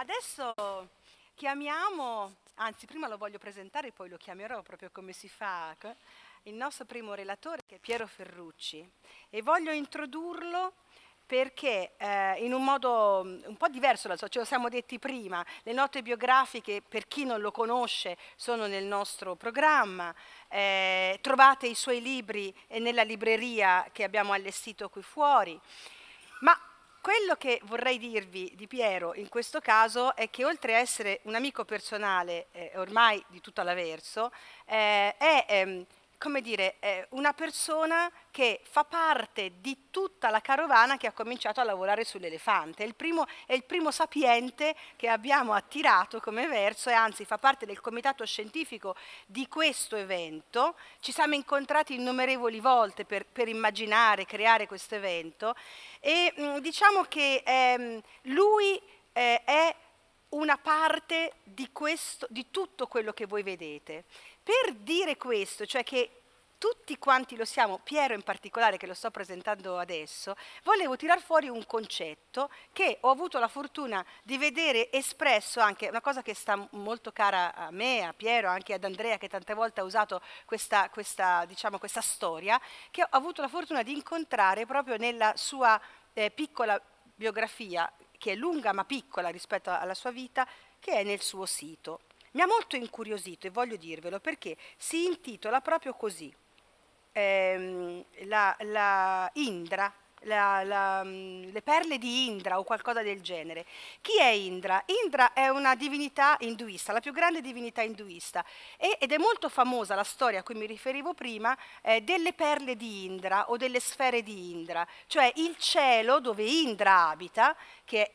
Adesso chiamiamo, anzi prima lo voglio presentare e poi lo chiamerò proprio come si fa, il nostro primo relatore che è Piero Ferrucci e voglio introdurlo perché eh, in un modo mm, un po' diverso, ce lo siamo detti prima, le note biografiche per chi non lo conosce sono nel nostro programma, eh, trovate i suoi libri eh, nella libreria che abbiamo allestito qui fuori, ma quello che vorrei dirvi di Piero in questo caso è che oltre a essere un amico personale eh, ormai di tutta l'averso, eh, è ehm, come dire, eh, una persona che fa parte di tutta la carovana che ha cominciato a lavorare sull'elefante. È, è, il primo sapiente che abbiamo attirato come verso e anzi fa parte del comitato scientifico di questo evento. Ci siamo incontrati innumerevoli volte per, per immaginare, creare questo evento e mh, mm, diciamo che ehm, lui eh, è una parte di, questo, di tutto quello che voi vedete. Per dire questo, cioè che tutti quanti lo siamo, Piero in particolare che lo sto presentando adesso, volevo tirar fuori un concetto che ho avuto la fortuna di vedere espresso anche, una cosa che sta molto cara a me, a Piero, anche ad Andrea che tante volte ha usato questa, questa, diciamo, questa storia, che ho avuto la fortuna di incontrare proprio nella sua eh, piccola biografia, che è lunga ma piccola rispetto alla sua vita, che è nel suo sito. Mi ha molto incuriosito e voglio dirvelo perché si intitola proprio così, ehm, la, la Indra, la, la, mm, le perle di Indra o qualcosa del genere. Chi è Indra? Indra è una divinità induista, la più grande divinità induista ed è molto famosa la storia a cui mi riferivo prima eh, delle perle di Indra o delle sfere di Indra, cioè il cielo dove Indra abita, che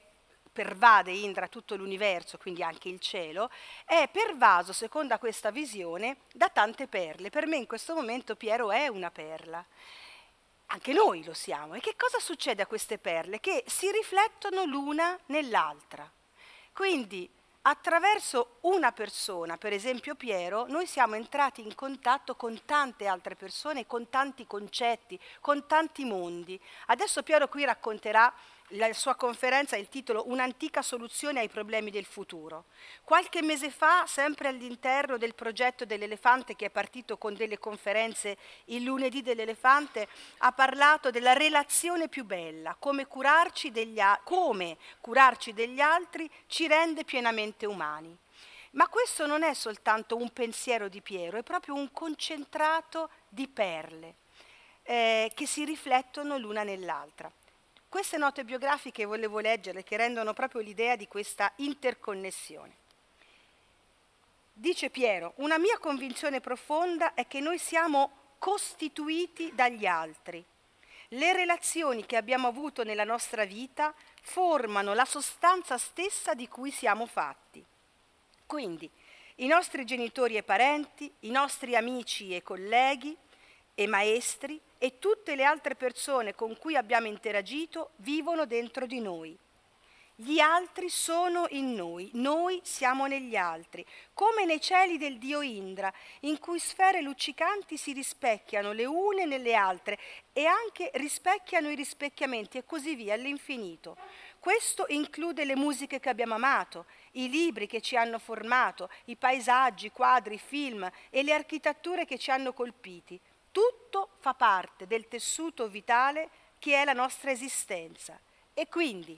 pervade Indra tutto l'universo, quindi anche il cielo, è pervaso, secondo questa visione, da tante perle. Per me in questo momento Piero è una perla. Anche noi lo siamo. E che cosa succede a queste perle? Che si riflettono l'una nell'altra. Quindi attraverso una persona, per esempio Piero, noi siamo entrati in contatto con tante altre persone, con tanti concetti, con tanti mondi. Adesso Piero qui racconterà la sua conferenza ha il titolo Un'antica soluzione ai problemi del futuro. Qualche mese fa, sempre all'interno del progetto dell'elefante che è partito con delle conferenze il lunedì dell'elefante, ha parlato della relazione più bella, come curarci degli, come curarci degli altri ci rende pienamente umani. Ma questo non è soltanto un pensiero di Piero, è proprio un concentrato di perle eh, che si riflettono l'una nell'altra. Queste note biografiche volevo leggere che rendono proprio l'idea di questa interconnessione. Dice Piero, una mia convinzione profonda è che noi siamo costituiti dagli altri. Le relazioni che abbiamo avuto nella nostra vita formano la sostanza stessa di cui siamo fatti. Quindi, i nostri genitori e parenti, i nostri amici e colleghi, e maestri e tutte le altre persone con cui abbiamo interagito vivono dentro di noi. Gli altri sono in noi, noi siamo negli altri, come nei cieli del dio Indra, in cui sfere luccicanti si rispecchiano le une nelle altre e anche rispecchiano i rispecchiamenti e così via all'infinito. Questo include le musiche che abbiamo amato, i libri che ci hanno formato, i paesaggi, quadri, film e le architetture che ci hanno colpiti. Tutto fa parte del tessuto vitale che è la nostra esistenza. E quindi,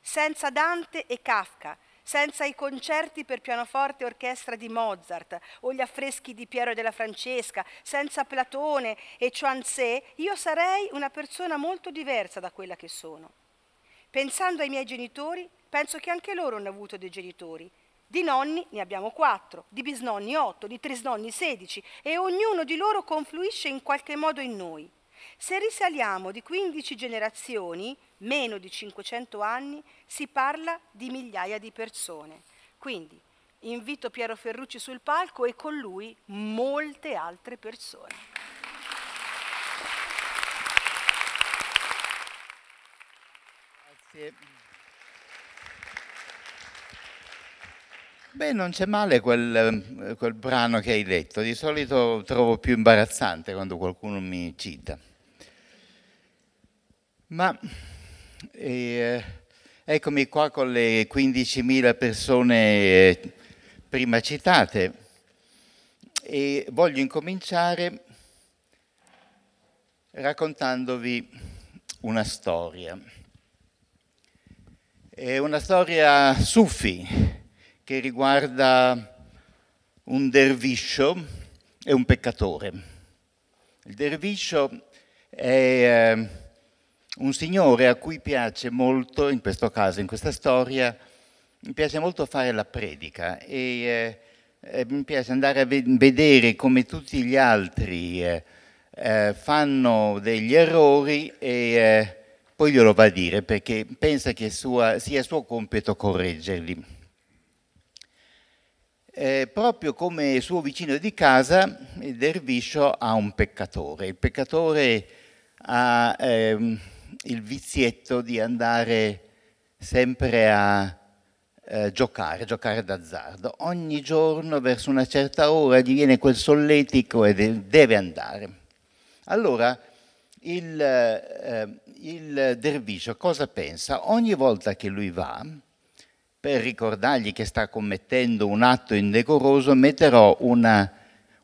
senza Dante e Kafka, senza i concerti per pianoforte e orchestra di Mozart o gli affreschi di Piero e della Francesca, senza Platone e Chuang Tse, io sarei una persona molto diversa da quella che sono. Pensando ai miei genitori, penso che anche loro hanno avuto dei genitori di nonni ne abbiamo quattro, di bisnonni otto, di trisnonni sedici e ognuno di loro confluisce in qualche modo in noi. Se risaliamo di 15 generazioni, meno di 500 anni, si parla di migliaia di persone. Quindi invito Piero Ferrucci sul palco e con lui molte altre persone. Grazie. Beh, non c'è male quel, eh, quel, brano che hai letto, di solito trovo più imbarazzante quando qualcuno mi cita. Ma eh, eccomi qua con le 15.000 persone eh, prima citate e voglio incominciare raccontandovi una storia. È una storia sufi, che riguarda un derviscio e un peccatore. Il derviscio è eh, un signore a cui piace molto, in questo caso, in questa storia, mi piace molto fare la predica e eh, eh, mi piace andare a vedere come tutti gli altri fanno degli errori e poi glielo va a dire perché pensa che sia suo compito correggerli. Eh, proprio come suo vicino di casa, il derviscio ha un peccatore. Il peccatore ha ehm, il vizietto di andare sempre a eh, giocare, giocare d'azzardo. Ogni giorno verso una certa ora gli viene quel solletico e deve andare. Allora il, eh, il derviscio cosa pensa? Ogni volta che lui va, per ricordargli che sta commettendo un atto indecoroso, metterò una,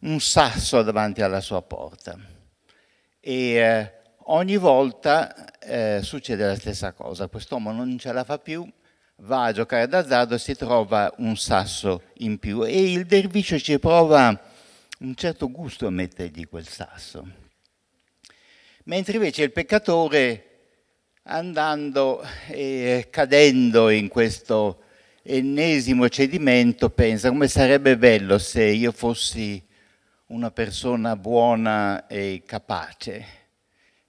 un sasso davanti alla sua porta. E eh, ogni volta eh, succede la stessa cosa, quest'uomo non ce la fa più, va a giocare d'azzardo e si trova un sasso in più e il derviscio ci prova un certo gusto a mettergli quel sasso. Mentre invece il peccatore andando e cadendo in questo ennesimo cedimento pensa come sarebbe bello se io fossi una persona buona e capace.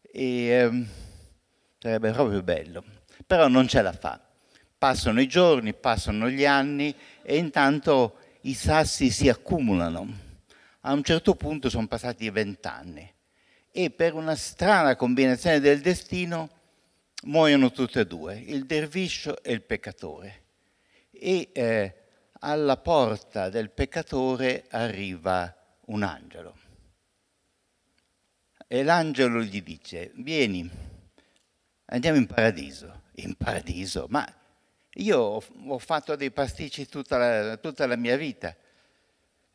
E, ehm, sarebbe proprio bello. Però non ce la fa. Passano i giorni, passano gli anni e intanto i sassi si accumulano. A un certo punto sono passati vent'anni e per una strana combinazione del destino muoiono tutti e due, il derviscio e il peccatore e eh, alla porta del peccatore arriva un angelo. E l'angelo gli dice, vieni, andiamo in paradiso. In paradiso? Ma io ho, fatto dei pasticci tutta la, tutta la mia vita.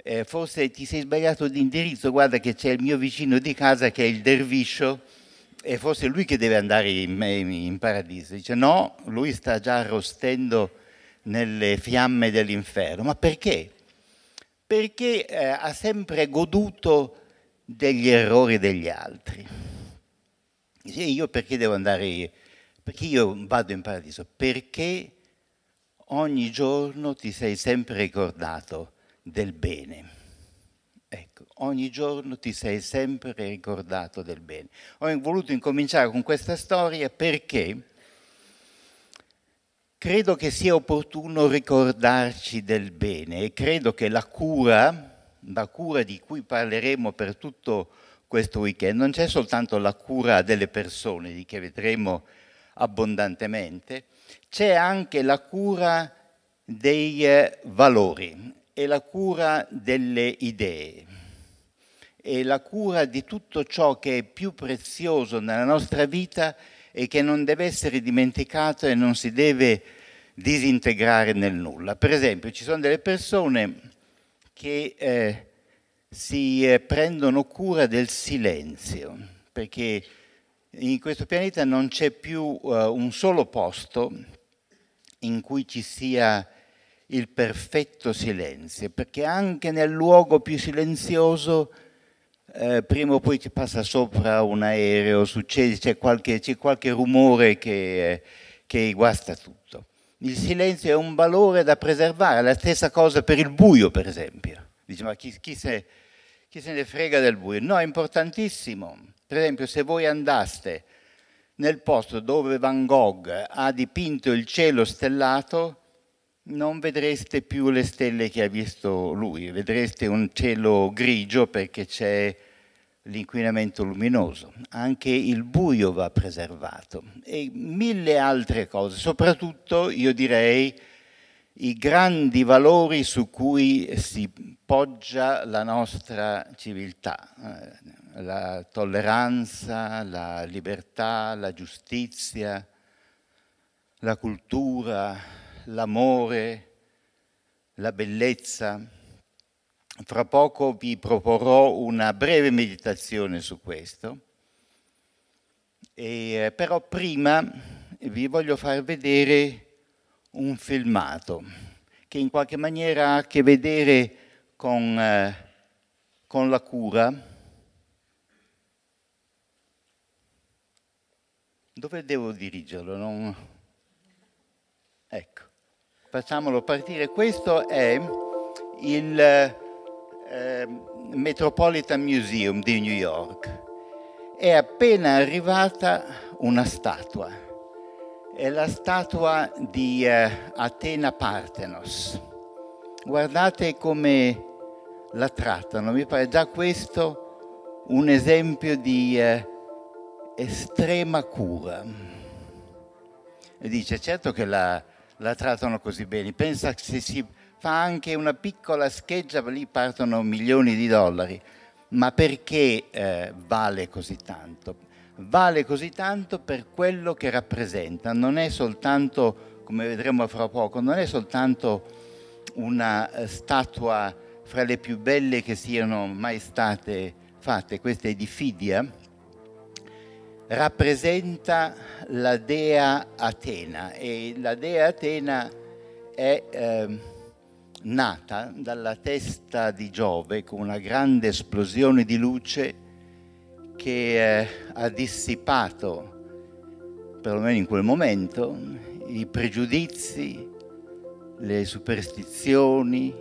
Eh, forse ti sei sbagliato di indirizzo, guarda che c'è il mio vicino di casa che è il derviscio e forse è lui che deve andare in, in paradiso. Dice no, lui sta già arrostendo nelle fiamme dell'inferno. Ma perché? Perché eh, ha sempre goduto degli errori degli altri. Dice, io perché devo andare, perché io vado in paradiso? Perché ogni giorno ti sei sempre ricordato del bene. Ecco, ogni giorno ti sei sempre ricordato del bene. Ho voluto incominciare con questa storia perché credo che sia opportuno ricordarci del bene e credo che la cura, la cura di cui parleremo per tutto questo weekend, non c'è soltanto la cura delle persone, di che vedremo abbondantemente, c'è anche la cura dei eh, valori e la cura delle idee e la cura di tutto ciò che è più prezioso nella nostra vita e che non deve essere dimenticato e non si deve disintegrare nel nulla. Per esempio ci sono delle persone che eh, si eh, prendono cura del silenzio, perché in questo pianeta non c'è più eh, un solo posto in cui ci sia il perfetto silenzio, perché anche nel luogo più silenzioso eh, prima o poi ci passa sopra un aereo, succede, c'è qualche, qualche, rumore che, eh, che guasta tutto il silenzio è un valore da preservare, la stessa cosa per il buio, per esempio. Dice, ma chi, chi, se, chi se ne frega del buio? No, è importantissimo. Per esempio, se voi andaste nel posto dove Van Gogh ha dipinto il cielo stellato, non vedreste più le stelle che ha visto lui, vedreste un cielo grigio perché c'è l'inquinamento luminoso, anche il buio va preservato e mille altre cose, soprattutto io direi i grandi valori su cui si poggia la nostra civiltà, eh, la tolleranza, la libertà, la giustizia, la cultura, l'amore, la bellezza fra poco vi proporrò una breve meditazione su questo, e, eh, però prima vi voglio far vedere un filmato che in qualche maniera ha a che vedere con, eh, con la cura. Dove devo dirigerlo? Non... Ecco, facciamolo partire. Questo è il Ehm, Metropolitan Museum di New York. È appena arrivata una statua, è la statua di eh, Atena Partenos. Guardate come la trattano, mi pare già questo un esempio di eh, estrema cura. E dice, certo che la, la trattano così bene, pensa se si fa anche una piccola scheggia, lì partono milioni di dollari. Ma perché eh, vale così tanto? Vale così tanto per quello che rappresenta, non è soltanto, come vedremo fra poco, non è soltanto una eh, statua fra le più belle che siano mai state fatte, questa è di Fidia, rappresenta la dea Atena e la dea Atena è... Eh, nata dalla testa di Giove con una grande esplosione di luce che eh, ha dissipato, perlomeno in quel momento, i pregiudizi, le superstizioni,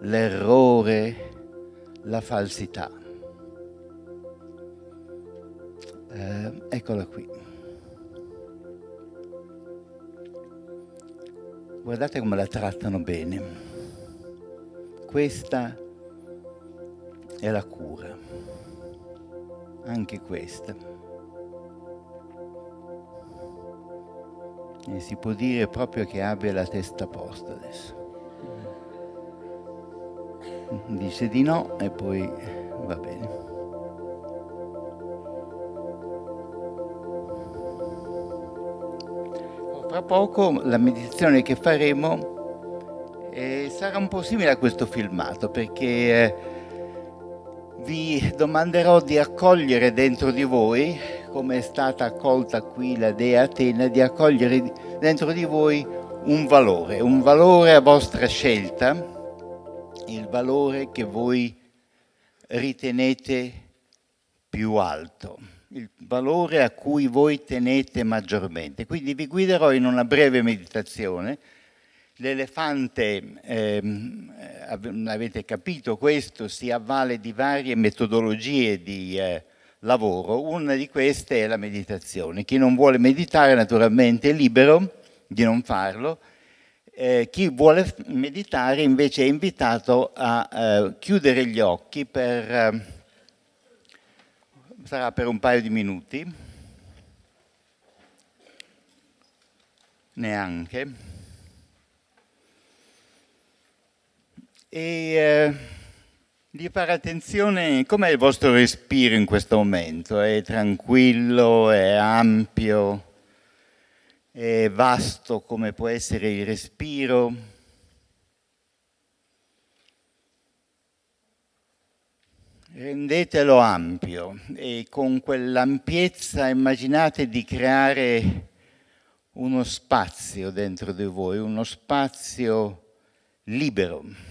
l'errore, la falsità. Eh, eccola qui. Guardate come la trattano bene. Questa è la cura, anche questa. E si può dire proprio che abbia la testa a adesso. Dice di no e poi va bene. Fra poco la meditazione che faremo e sarà un po' simile a questo filmato perché eh, vi domanderò di accogliere dentro di voi, come è stata accolta qui la Dea Atena, di accogliere dentro di voi un valore, un valore a vostra scelta, il valore che voi ritenete più alto, il valore a cui voi tenete maggiormente. Quindi vi guiderò in una breve meditazione L'elefante, ehm, eh, avete capito questo, si avvale di varie metodologie di eh, lavoro. Una di queste è la meditazione. Chi non vuole meditare naturalmente è libero di non farlo. Eh, chi vuole meditare invece è invitato a eh, chiudere gli occhi per, eh, sarà per un paio di minuti, neanche. E eh, di fare attenzione, com'è il vostro respiro in questo momento? È tranquillo, è ampio, è vasto come può essere il respiro? Rendetelo ampio e con quell'ampiezza immaginate di creare uno spazio dentro di voi, uno spazio libero.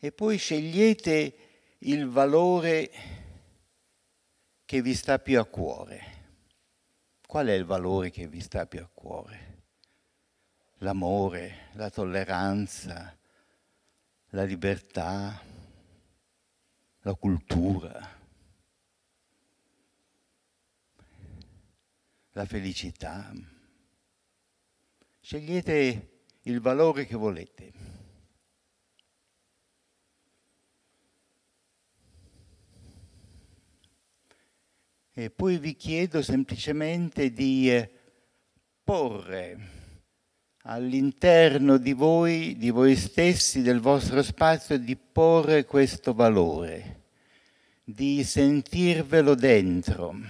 e poi scegliete il valore che vi sta più a cuore. Qual è il valore che vi sta più a cuore? L'amore, la tolleranza, la libertà, la cultura, la felicità. Scegliete il valore che volete. E poi vi chiedo semplicemente di eh, porre all'interno di voi, di voi stessi, del vostro spazio, di porre questo valore, di sentirvelo dentro,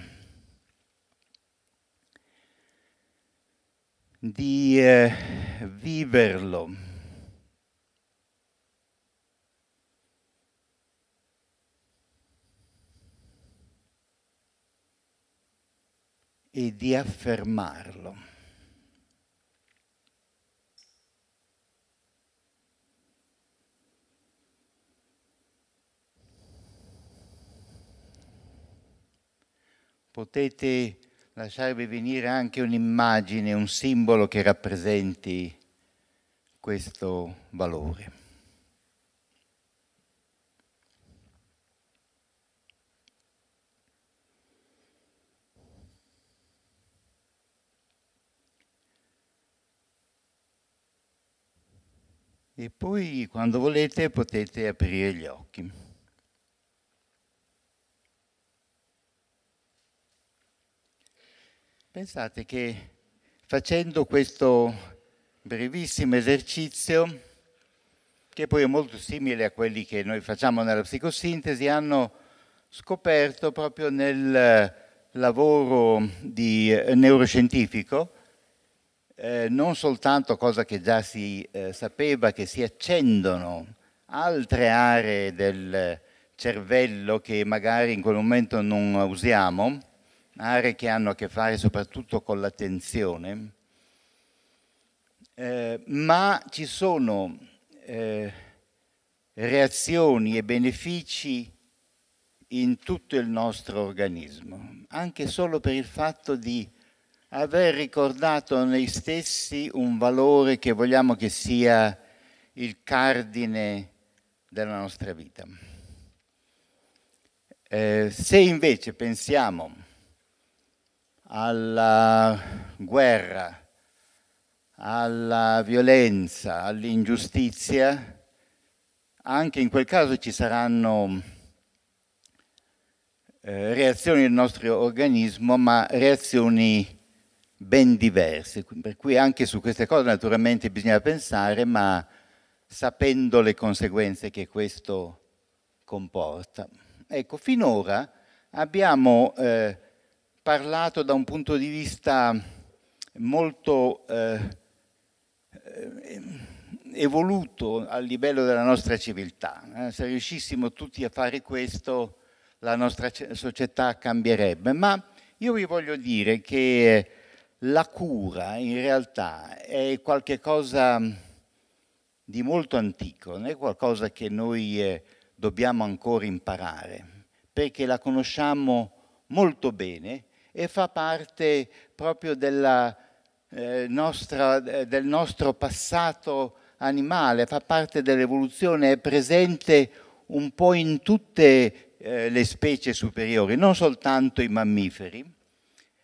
di eh, viverlo. e di affermarlo. Potete lasciarvi venire anche un'immagine, un simbolo che rappresenti questo valore. e poi quando volete potete aprire gli occhi. Pensate che facendo questo brevissimo esercizio, che poi è molto simile a quelli che noi facciamo nella psicosintesi, hanno scoperto proprio nel lavoro di neuroscientifico eh, non soltanto cosa che già si eh, sapeva, che si accendono altre aree del cervello che magari in quel momento non usiamo, aree che hanno a che fare soprattutto con l'attenzione, eh, ma ci sono eh, reazioni e benefici in tutto il nostro organismo, anche solo per il fatto di aver ricordato noi stessi un valore che vogliamo che sia il cardine della nostra vita. Eh, se invece pensiamo alla guerra, alla violenza, all'ingiustizia, anche in quel caso ci saranno eh, reazioni del nostro organismo, ma reazioni ben diverse, per cui anche su queste cose naturalmente bisogna pensare, ma sapendo le conseguenze che questo comporta. Ecco, finora abbiamo eh, parlato da un punto di vista molto eh, evoluto a livello della nostra civiltà. Eh, se riuscissimo tutti a fare questo, la nostra società cambierebbe. Ma io vi voglio dire che la cura in realtà è qualcosa di molto antico, non è qualcosa che noi eh, dobbiamo ancora imparare, perché la conosciamo molto bene e fa parte proprio della, eh, nostra, eh, del nostro passato animale, fa parte dell'evoluzione, è presente un po' in tutte eh, le specie superiori, non soltanto i mammiferi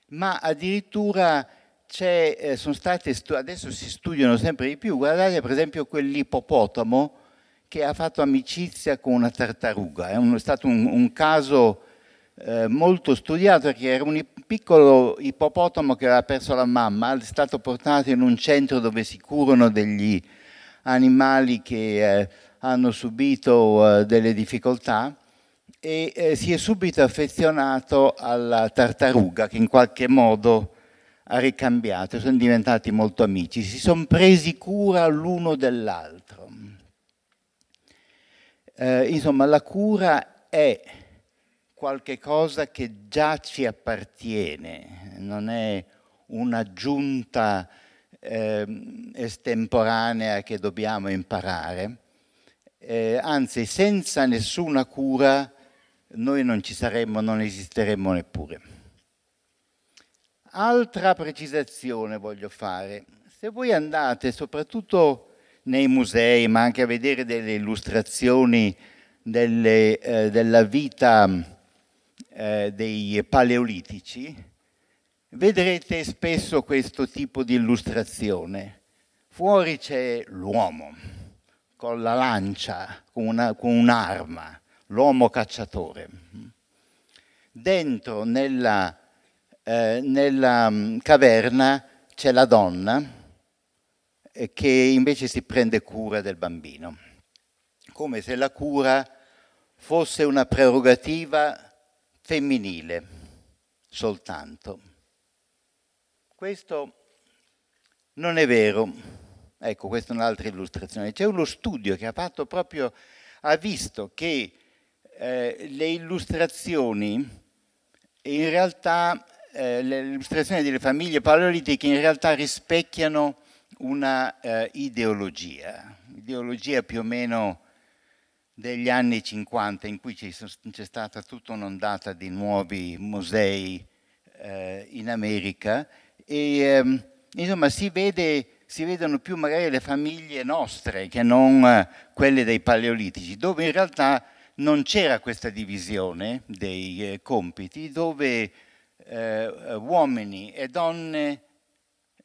ma addirittura eh, sono state, adesso si studiano sempre di più, guardate per esempio quell'ippopotamo che ha fatto amicizia con una tartaruga, è, un, è stato un, un caso eh, molto studiato perché era un piccolo ippopotamo che aveva perso la mamma, è stato portato in un centro dove si curano degli animali che eh, hanno subito eh, delle difficoltà e eh, si è subito affezionato alla tartaruga che in qualche modo ha ricambiato, sono diventati molto amici, si sono presi cura l'uno dell'altro. Eh, insomma, la cura è qualcosa che già ci appartiene, non è un'aggiunta eh, estemporanea che dobbiamo imparare, eh, anzi senza nessuna cura noi non ci saremmo, non esisteremmo neppure. Altra precisazione voglio fare. Se voi andate soprattutto nei musei, ma anche a vedere delle illustrazioni delle, eh, della vita eh, dei paleolitici, vedrete spesso questo tipo di illustrazione. Fuori c'è l'uomo con la lancia, con, una, con un'arma l'uomo cacciatore. Dentro nella, eh, nella mm, caverna c'è la donna eh, che invece si prende cura del bambino, come se la cura fosse una prerogativa femminile soltanto. Questo non è vero. Ecco, questa è un'altra illustrazione. C'è uno studio che ha fatto proprio, ha visto che eh, le illustrazioni, in realtà, eh, le illustrazioni delle famiglie paleolitiche in realtà rispecchiano una eh, ideologia, ideologia più o meno degli anni 50 in cui c'è stata tutta un'ondata di nuovi musei eh, in America e ehm, insomma si, vede, si, vedono più magari le famiglie nostre che non eh, quelle dei paleolitici, dove in realtà non c'era questa divisione dei eh, compiti dove eh, uomini e donne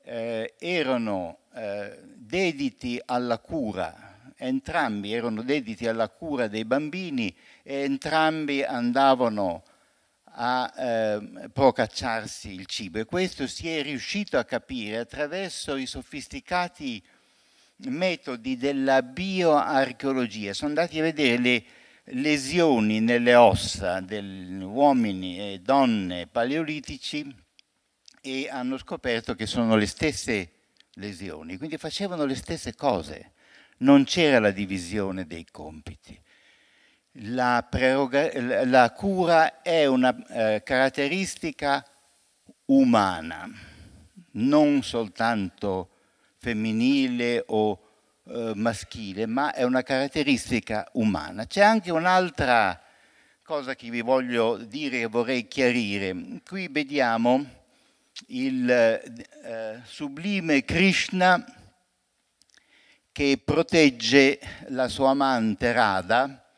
eh, erano eh, dediti alla cura, entrambi erano dediti alla cura dei bambini e entrambi andavano a eh, procacciarsi il cibo e questo si è riuscito a capire attraverso i sofisticati metodi della bioarcheologia. Sono andati a vedere le lesioni nelle ossa degli uomini e donne paleolitici e hanno scoperto che sono le stesse lesioni, quindi facevano le stesse cose, non c'era la divisione dei compiti. La, la cura è una eh, caratteristica umana, non soltanto femminile o eh, maschile, ma è una caratteristica umana. C'è anche un'altra cosa che vi voglio dire e vorrei chiarire. Qui vediamo il eh, sublime Krishna che protegge la sua amante Radha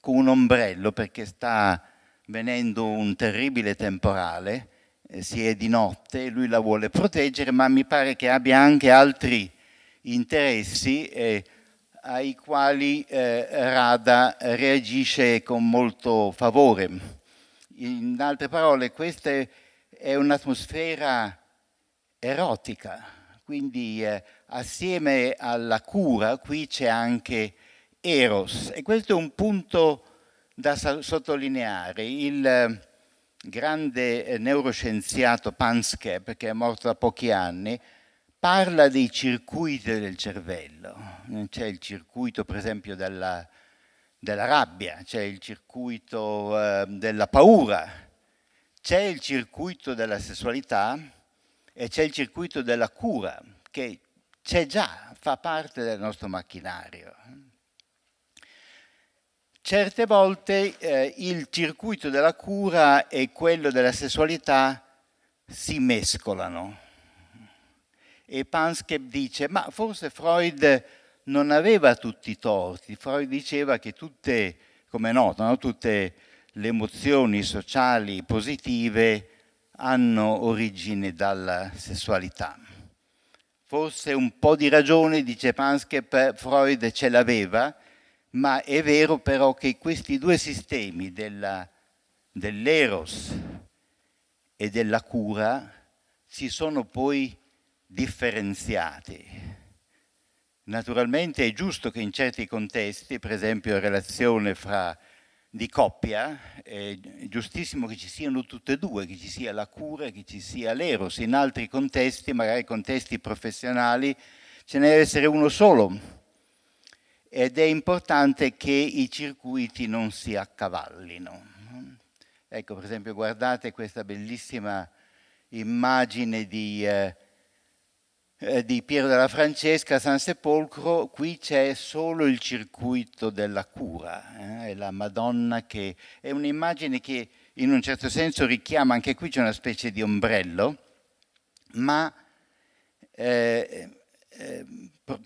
con un ombrello perché sta venendo un terribile temporale, eh, si è di notte, lui la vuole proteggere, ma mi pare che abbia anche altri interessi eh, ai quali eh, Rada reagisce con molto favore. In altre parole, questa è un'atmosfera erotica, quindi eh, assieme alla cura qui c'è anche eros e questo è un punto da sottolineare. Il eh, grande eh, neuroscienziato Panskep, che è morto da pochi anni, parla dei circuiti del cervello, c'è il circuito per esempio della, della rabbia, c'è il circuito eh, della paura, c'è il circuito della sessualità e c'è il circuito della cura che c'è già, fa parte del nostro macchinario. Certe volte eh, il circuito della cura e quello della sessualità si mescolano e Panskeb dice, ma forse Freud non aveva tutti i torti, Freud diceva che tutte, come noto, no? tutte le emozioni sociali positive hanno origine dalla sessualità. Forse un po' di ragione, dice Panskeb, Freud ce l'aveva, ma è vero però che questi due sistemi dell'eros e della cura si sono poi differenziati. Naturalmente è giusto che in certi contesti, per esempio in relazione fra, di coppia, è giustissimo che ci siano tutte e due, che ci sia la cura e che ci sia l'eros. In altri contesti, magari contesti professionali, ce ne deve essere uno solo. Ed è importante che i circuiti non si accavallino. Ecco, per esempio, guardate questa bellissima immagine di... Eh, eh, di Piero della Francesca a San Sepolcro, qui c'è solo il circuito della cura, eh, è la Madonna che è un'immagine che in un certo senso richiama, anche qui c'è una specie di ombrello, ma eh, eh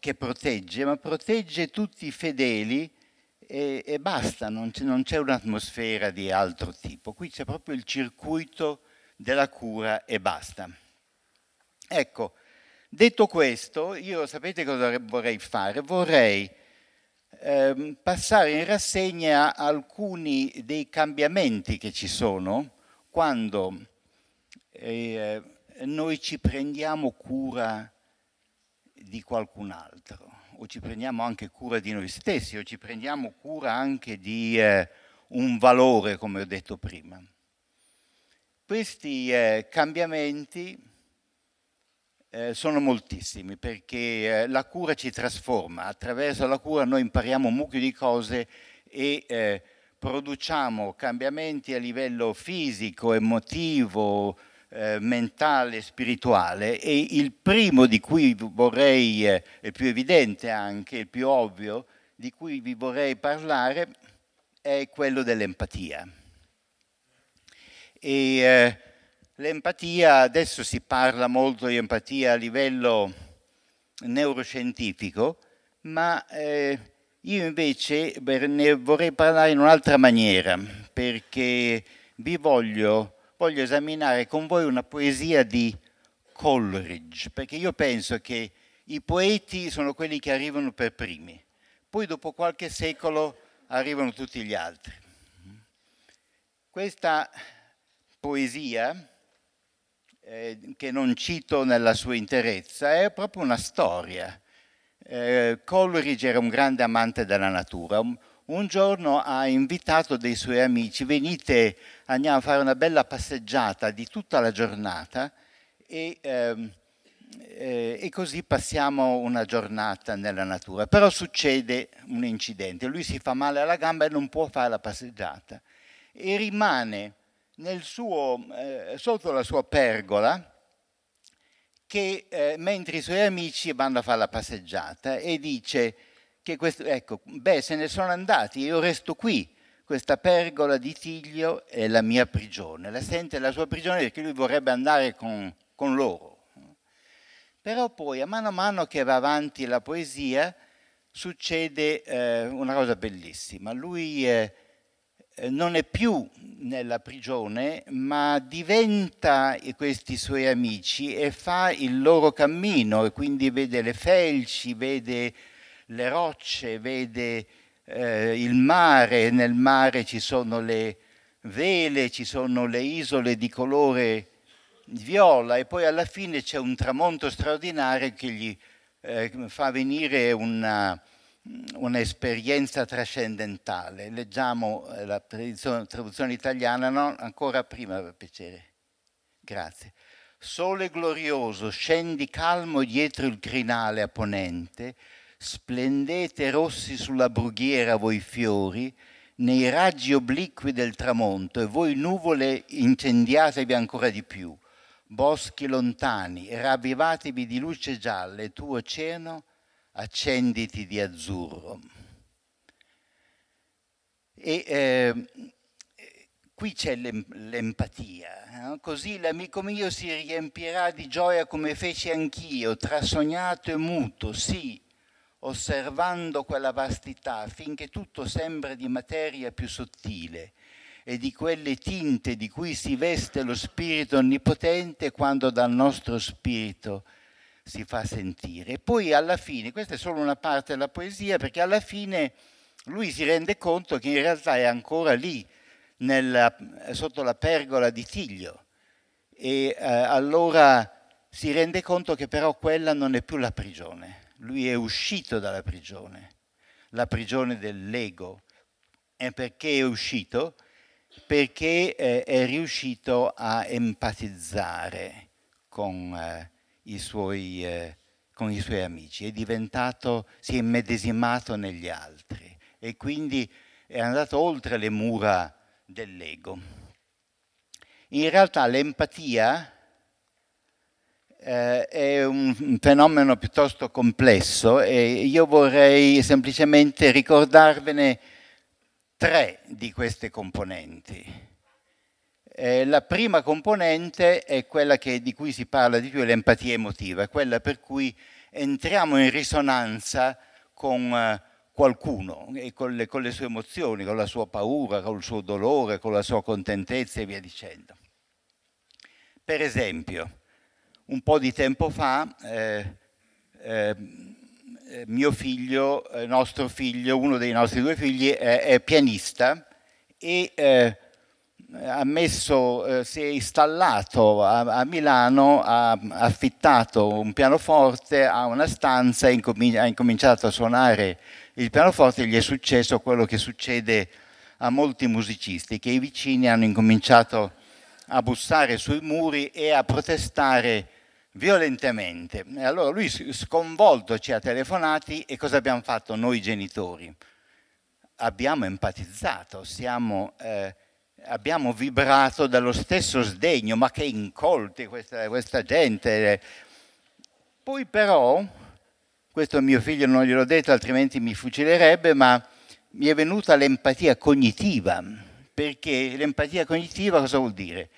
che protegge, ma protegge tutti i fedeli e, e basta, non c'è, un'atmosfera di altro tipo. Qui c'è proprio il circuito della cura e basta. Ecco, Detto questo, io sapete cosa vorrei fare? Vorrei ehm, passare in rassegna alcuni dei cambiamenti che ci sono quando eh, noi ci prendiamo cura di qualcun altro o ci prendiamo anche cura di noi stessi o ci prendiamo cura anche di eh, un valore, come ho detto prima. Questi eh, cambiamenti eh, sono moltissimi perché eh, la cura ci trasforma, attraverso la cura noi impariamo un mucchio di cose e eh, produciamo cambiamenti a livello fisico, emotivo, eh, mentale, spirituale e il primo di cui vorrei, eh, il più evidente anche, il più ovvio, di cui vi vorrei parlare è quello dell'empatia. E eh, L'empatia, adesso si parla molto di empatia a livello neuroscientifico, ma eh, io invece ne vorrei parlare in un'altra maniera, perché vi voglio, voglio esaminare con voi una poesia di Coleridge, perché io penso che i poeti sono quelli che arrivano per primi, poi dopo qualche secolo arrivano tutti gli altri. Questa poesia eh, che non cito nella sua interezza, è proprio una storia. Eh, Coleridge era un grande amante della natura. Un, giorno ha invitato dei suoi amici, venite, andiamo a fare una bella passeggiata di tutta la giornata e, ehm, eh, e così passiamo una giornata nella natura. Però succede un incidente, lui si fa male alla gamba e non può fare la passeggiata e rimane suo, eh, sotto la sua pergola che, eh, mentre i suoi amici vanno a fare la passeggiata e dice che questo, ecco, beh, se ne sono andati, io resto qui, questa pergola di Tiglio è la mia prigione, la sente la sua prigione perché lui vorrebbe andare con, con loro. Però poi, a mano a mano che va avanti la poesia, succede eh, una cosa bellissima. Lui eh, eh non è più nella prigione, ma diventa questi suoi amici e fa il loro cammino e quindi vede le felci, vede le rocce, vede eh, il mare, nel mare ci sono le vele, ci sono le isole di colore viola e poi alla fine c'è un tramonto straordinario che gli eh, fa venire una, Mm, un'esperienza trascendentale. Leggiamo eh, la traduzione italiana, no? ancora prima per piacere. Grazie. Sole glorioso, scendi calmo dietro il crinale a ponente, splendete rossi sulla brughiera voi fiori, nei raggi obliqui del tramonto, e voi nuvole incendiatevi ancora di più, boschi lontani, ravvivatevi di luce gialla e tu oceano, accenditi di azzurro. E eh, qui c'è l'empatia. No? Così l'amico mio si riempirà di gioia come feci anch'io, trasognato e muto, sì, osservando quella vastità, finché tutto sembra di materia più sottile e di quelle tinte di cui si veste lo spirito onnipotente quando dal nostro spirito si fa sentire. E poi alla fine, questa è solo una parte della poesia, perché alla fine lui si rende conto che in realtà è ancora lì, nella, sotto la pergola di Tiglio. E eh, allora si rende conto che però quella non è più la prigione. Lui è uscito dalla prigione, la prigione dell'ego. E perché è uscito? Perché eh, è riuscito a empatizzare con... Eh, i suoi, eh, con i suoi amici, è diventato, si è immedesimato negli altri e quindi è andato oltre le mura dell'ego. In realtà l'empatia eh, è un fenomeno piuttosto complesso e io vorrei semplicemente ricordarvene tre di queste componenti. Eh, la prima componente è quella che, di cui si parla di più, è l'empatia emotiva, quella per cui entriamo in risonanza con eh, qualcuno e con le, con le sue emozioni, con la sua paura, con il suo dolore, con la sua contentezza e via dicendo. Per esempio, un po' di tempo fa eh, eh, eh mio figlio, eh, nostro figlio, uno dei nostri due figli è, è pianista e eh, ha messo, eh, si è installato a, a, Milano, ha affittato un pianoforte a una stanza, incomin ha incominciato a suonare il pianoforte e gli è successo quello che succede a molti musicisti, che i vicini hanno incominciato a bussare sui muri e a protestare violentemente. E allora lui sconvolto ci ha telefonati e cosa abbiamo fatto noi genitori? Abbiamo empatizzato, siamo... Eh, abbiamo vibrato dallo stesso sdegno, ma che incolti questa, questa gente. Poi però, questo mio figlio non glielo ho detto, altrimenti mi fucilerebbe, ma mi è venuta l'empatia cognitiva, perché l'empatia cognitiva cosa vuol dire?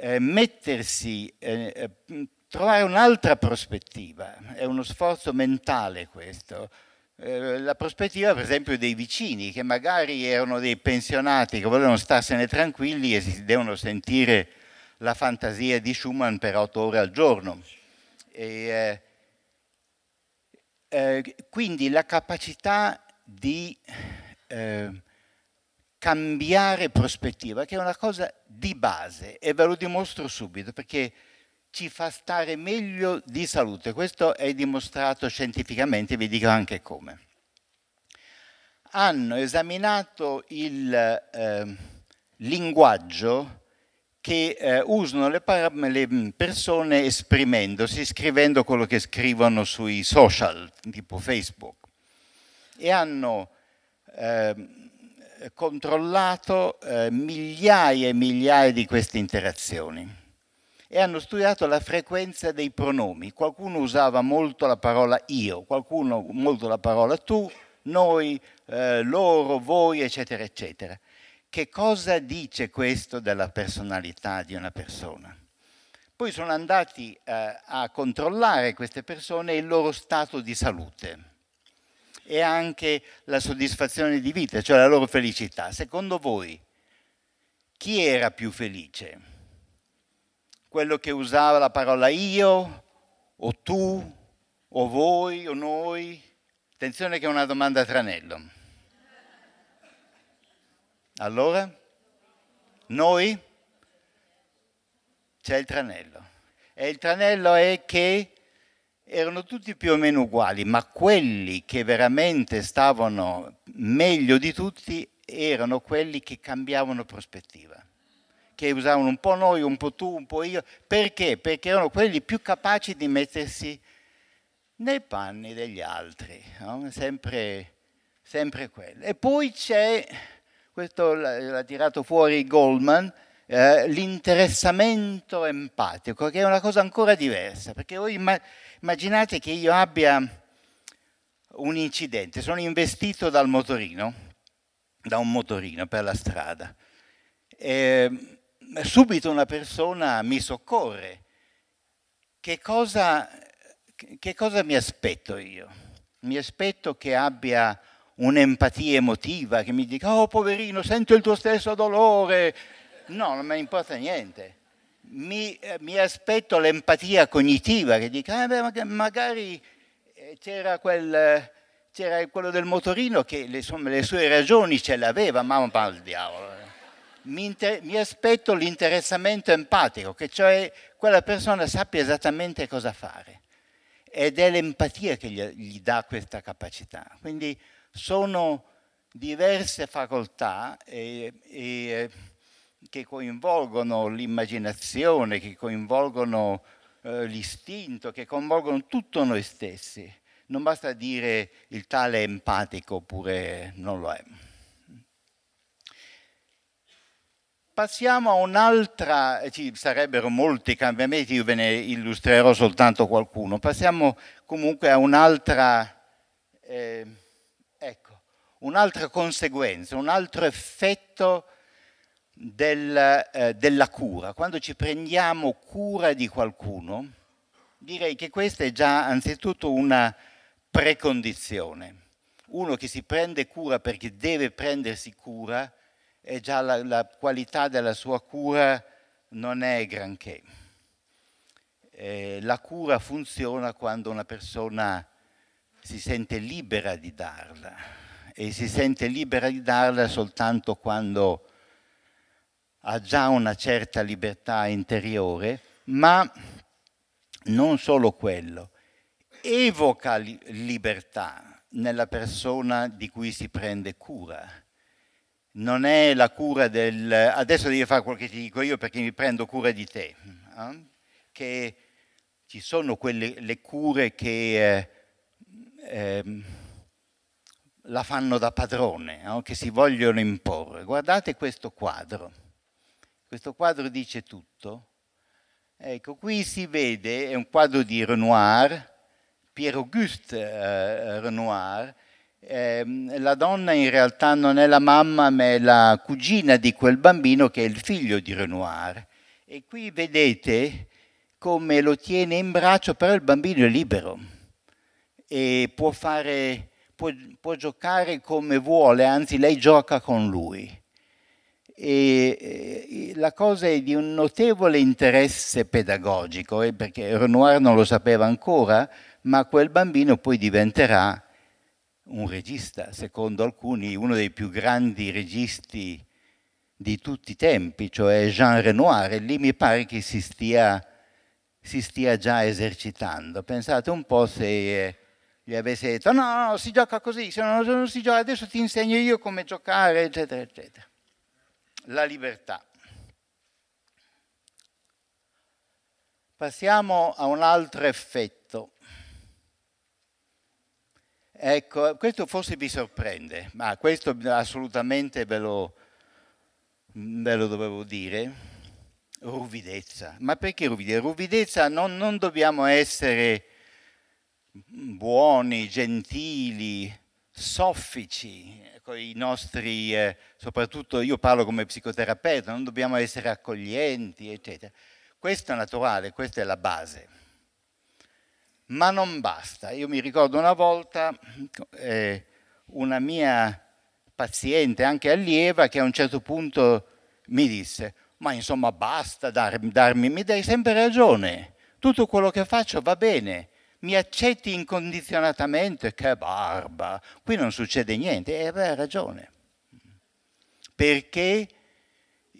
Eh, mettersi, eh, trovare un'altra prospettiva, è uno sforzo mentale questo, eh, la prospettiva per esempio dei vicini che magari erano dei pensionati che volevano starsene tranquilli e si devono sentire la fantasia di Schumann per otto ore al giorno. E, eh, eh quindi la capacità di eh, cambiare prospettiva, che è una cosa di base, e ve lo dimostro subito, perché ci fa stare meglio di salute. Questo è dimostrato scientificamente, vi dico anche come. Hanno esaminato il eh, linguaggio che eh, usano le, le, mm, persone esprimendosi, scrivendo quello che scrivono sui social, tipo Facebook, e hanno ehm, eh, controllato migliaia e migliaia di queste interazioni e hanno studiato la frequenza dei pronomi. Qualcuno usava molto la parola io, qualcuno molto la parola tu, noi, eh, loro, voi, eccetera, eccetera. Che cosa dice questo della personalità di una persona? Poi sono andati eh, a controllare queste persone il loro stato di salute e anche la soddisfazione di vita, cioè la loro felicità. Secondo voi chi era più felice? quello che usava la parola io o tu o voi o noi. Attenzione che è una domanda a tranello. Allora? Noi? C'è il tranello. E il tranello è che erano tutti più o meno uguali, ma quelli che veramente stavano meglio di tutti erano quelli che cambiavano prospettiva che usavano un po' noi, un po' tu, un po' io. Perché? Perché erano quelli più capaci di mettersi nei panni degli altri, no? sempre, sempre quello. E poi c'è, questo l'ha tirato fuori Goldman, eh, l'interessamento empatico, che è una cosa ancora diversa, perché voi immaginate che io abbia un incidente, sono investito dal motorino, da un motorino per la strada. E ehm, subito una persona mi soccorre. Che cosa, che cosa mi aspetto io? Mi aspetto che abbia un'empatia emotiva, che mi dica, oh poverino, sento il tuo stesso dolore. No, non mi importa niente. Mi, eh, mi aspetto l'empatia cognitiva che dica, ah, beh, magari eh, c'era quel c'era quello del motorino che le, insomma, le sue ragioni ce l'aveva, ma un po' al diavolo mi, mi aspetto l'interessamento empatico, che cioè quella persona sappia esattamente cosa fare. Ed è l'empatia che gli, gli dà questa capacità. Quindi sono diverse facoltà e, e, che coinvolgono l'immaginazione, che coinvolgono eh, l'istinto, che coinvolgono tutto noi stessi. Non basta dire il tale è empatico oppure non lo è. Passiamo a un'altra, ci eh, sarebbero molti cambiamenti, io ve ne illustrerò soltanto qualcuno. Passiamo comunque a un'altra, eh, ecco, un'altra conseguenza, un altro effetto del, eh, della cura. Quando ci prendiamo cura di qualcuno, direi che questa è già anzitutto una precondizione. Uno che si prende cura perché deve prendersi cura, e già la, la qualità della sua cura non è granché. Eh, la cura funziona quando una persona si sente libera di darla e si sente libera di darla soltanto quando ha già una certa libertà interiore, ma non solo quello, evoca libertà nella persona di cui si prende cura non è la cura del adesso devi fare quello che ti dico io perché mi prendo cura di te, eh? che ci sono quelle le cure che eh, eh, la fanno da padrone, no? Eh, che si vogliono imporre. Guardate questo quadro, questo quadro dice tutto. Ecco, qui si vede, è un quadro di Renoir, Pierre Auguste eh, Renoir, eh, la donna in realtà non è la mamma, ma è la cugina di quel bambino che è il figlio di Renoir. E qui vedete come lo tiene in braccio, però il bambino è libero e può, fare, può, può giocare come vuole, anzi lei gioca con lui. E, eh, la cosa è di un notevole interesse pedagogico, eh, perché Renoir non lo sapeva ancora, ma quel bambino poi diventerà un regista, secondo alcuni uno dei più grandi registi di tutti i tempi, cioè Jean Renoir, e lì mi pare che si stia, si stia già esercitando. Pensate un po' se eh, gli avesse detto no, no, no si gioca così, se non, non si gioca adesso ti insegno io come giocare, eccetera, eccetera. La libertà. Passiamo a un altro effetto Ecco, questo forse vi sorprende, ma questo assolutamente ve lo, ve lo dovevo dire. Ruvidezza. Ma perché ruvidezza? Ruvidezza non, non dobbiamo essere buoni, gentili, soffici con i nostri, eh, soprattutto io parlo come psicoterapeuta, non dobbiamo essere accoglienti, eccetera. Questo è naturale, questa è la base ma non basta. Io mi ricordo una volta eh, una mia paziente, anche allieva, che a un certo punto mi disse, ma insomma basta dar, darmi, mi dai sempre ragione, tutto quello che faccio va bene, mi accetti incondizionatamente, che barba, qui non succede niente, e aveva ragione. Perché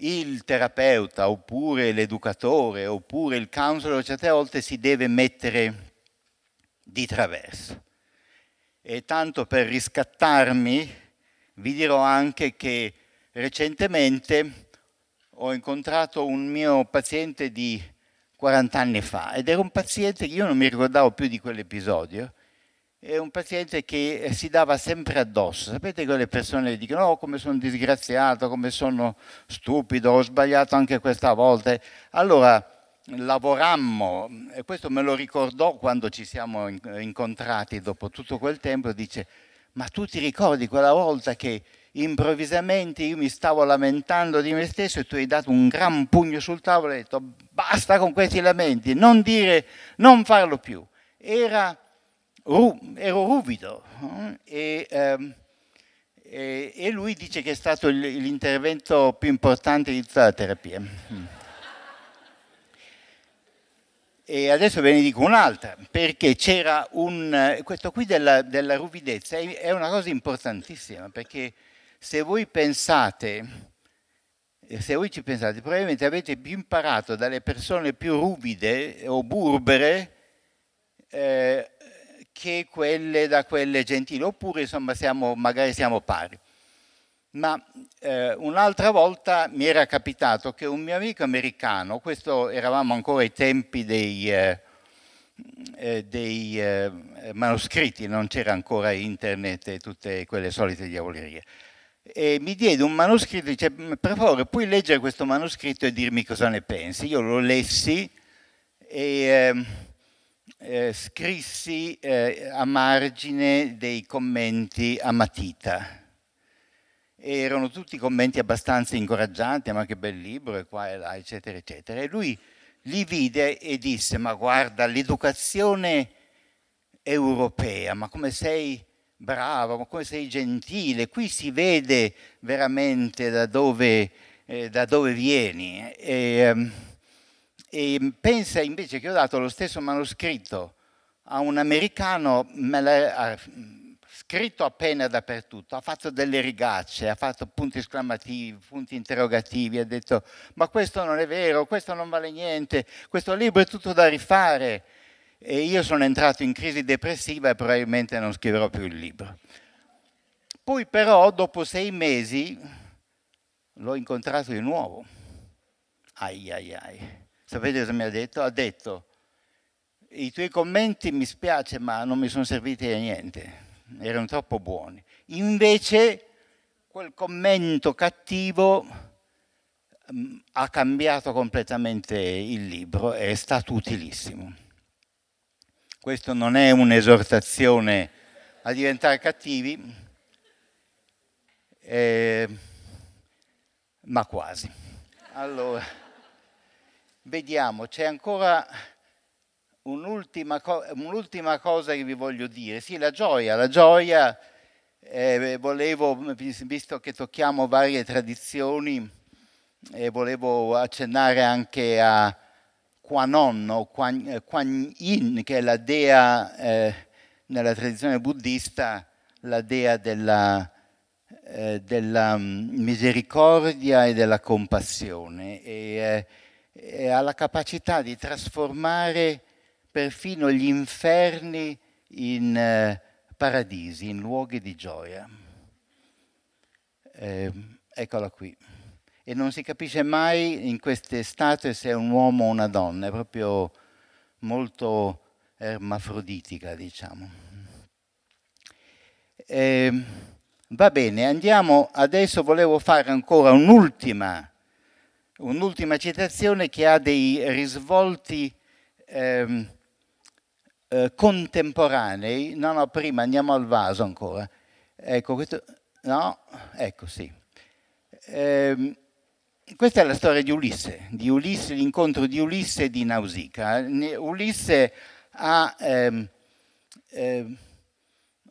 il terapeuta oppure l'educatore oppure il counselor certe volte si deve mettere di traverso. E tanto per riscattarmi vi dirò anche che recentemente ho incontrato un mio paziente di 40 anni fa ed era un paziente che io non mi ricordavo più di quell'episodio, è un paziente che si dava sempre addosso. Sapete quelle le persone dicono oh, come sono disgraziato, come sono stupido, ho sbagliato anche questa volta. Allora lavorammo, e questo me lo ricordò quando ci siamo incontrati dopo tutto quel tempo, dice, ma tu ti ricordi quella volta che improvvisamente io mi stavo lamentando di me stesso e tu hai dato un gran pugno sul tavolo e hai detto basta con questi lamenti, non dire, non farlo più. Era, ero ruvido eh, ehm, e, e, lui dice che è stato l'intervento più importante di tutta la terapia. Mm. E adesso ve ne dico un'altra, perché c'era un... questo qui della, della ruvidezza è una cosa importantissima, perché se voi pensate, se voi ci pensate, probabilmente avete più imparato dalle persone più ruvide o burbere eh, che quelle da quelle gentili, oppure insomma siamo, magari siamo pari ma eh, un'altra volta mi era capitato che un mio amico americano, questo eravamo ancora ai tempi dei, eh, eh, eh manoscritti, non c'era ancora internet e tutte quelle solite diavolerie, e mi diede un manoscritto, e dice per favore puoi leggere questo manoscritto e dirmi cosa ne pensi. Io lo lessi e ehm, eh, scrissi eh, a margine dei commenti a matita erano tutti commenti abbastanza incoraggianti, ma che bel libro, e qua e là, eccetera, eccetera. E lui li vide e disse, ma guarda, l'educazione europea, ma come sei bravo, ma come sei gentile, qui si vede veramente da dove, eh, da dove vieni. E, ehm, e pensa invece che ho dato lo stesso manoscritto a un americano, me l'ha, scritto appena dappertutto, ha fatto delle rigacce, ha fatto punti esclamativi, punti interrogativi, ha detto ma questo non è vero, questo non vale niente, questo libro è tutto da rifare e io sono entrato in crisi depressiva e probabilmente non scriverò più il libro. Poi però dopo sei mesi l'ho incontrato di nuovo. Ai ai ai. Sapete cosa mi ha detto? Ha detto, i tuoi commenti mi spiace ma non mi sono serviti a niente erano troppo buoni. Invece quel commento cattivo mh, mm, ha cambiato completamente il libro e è stato utilissimo. Questo non è un'esortazione a diventare cattivi, eh, ma quasi. Allora, vediamo, c'è ancora un'ultima, co- un'ultima cosa che vi voglio dire, sì, la gioia, la gioia, eh, volevo, visto che tocchiamo varie tradizioni, eh, volevo accennare anche a Quanon o Quan, Quan Yin, che è la dea eh, nella tradizione buddista, la dea della, eh, della mm, misericordia e della compassione e, eh, e ha la capacità di trasformare perfino gli inferni in eh, paradisi, in luoghi di gioia. Eh, eccola qui. E non si capisce mai in queste statue se è un uomo o una donna, è proprio molto ermafroditica, diciamo. Eh, va bene, andiamo, adesso volevo fare ancora un'ultima, un'ultima citazione che ha dei risvolti ehm, eh, contemporanei, no, no, prima andiamo al vaso ancora. Ecco, questo, no, ecco sì. Eh, questa è la storia di Ulisse, di Ulisse l'incontro di Ulisse e di Nausicaa. Ulisse ha ehm, ehm eh,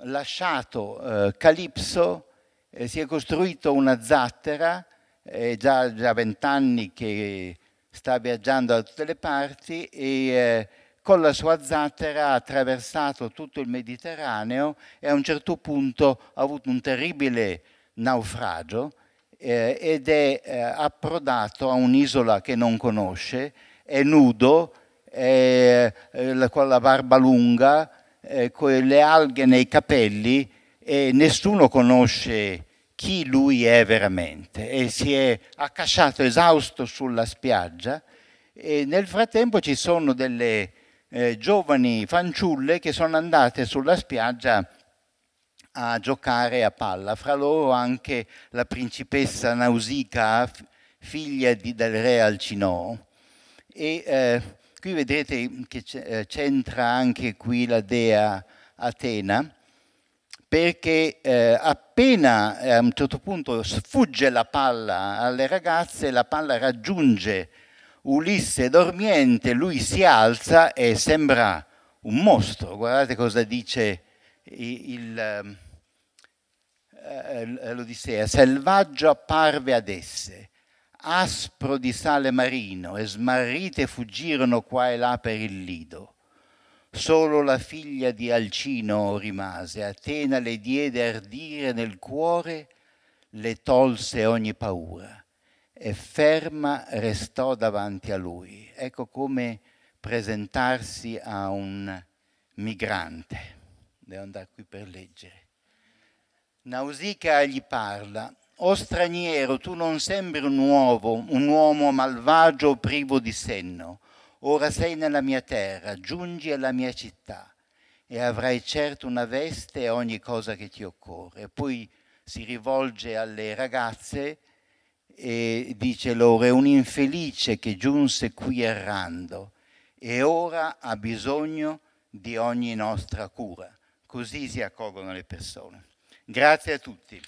lasciato Calipso, eh, si è costruito una zattera, è già vent'anni che sta viaggiando da tutte le parti e eh, con la sua zattera ha attraversato tutto il Mediterraneo e a un certo punto ha avuto un terribile naufragio eh, ed è eh, approdato a un'isola che non conosce, è nudo, è, eh, con la barba lunga, eh, con le alghe nei capelli e nessuno conosce chi lui è veramente e si è accasciato esausto sulla spiaggia e nel frattempo ci sono delle eh, giovani fanciulle che sono andate sulla spiaggia a giocare a palla, fra loro anche la principessa Nausicaa, figlia di, del re Alcinò. E eh, qui vedete che eh, c'entra anche qui la dea Atena, perché eh, appena eh, a un certo punto sfugge la palla alle ragazze, la palla raggiunge Ulisse dormiente, lui si alza e sembra un mostro. Guardate cosa dice il, il, ehm, eh, eh, l'Odissea. Selvaggio apparve ad esse, aspro di sale marino, e smarrite fuggirono qua e là per il lido. Solo la figlia di Alcino rimase, Atena le diede ardire nel cuore, le tolse ogni paura e ferma restò davanti a lui. Ecco come presentarsi a un migrante. Devo andare qui per leggere. Nausicaa gli parla. O straniero, tu non sembri un uomo, un uomo malvagio o privo di senno. Ora sei nella mia terra, giungi alla mia città e avrai certo una veste e ogni cosa che ti occorre. Poi si rivolge alle ragazze e dice loro è un infelice che giunse qui errando e ora ha bisogno di ogni nostra cura. Così si accolgono le persone. Grazie a tutti.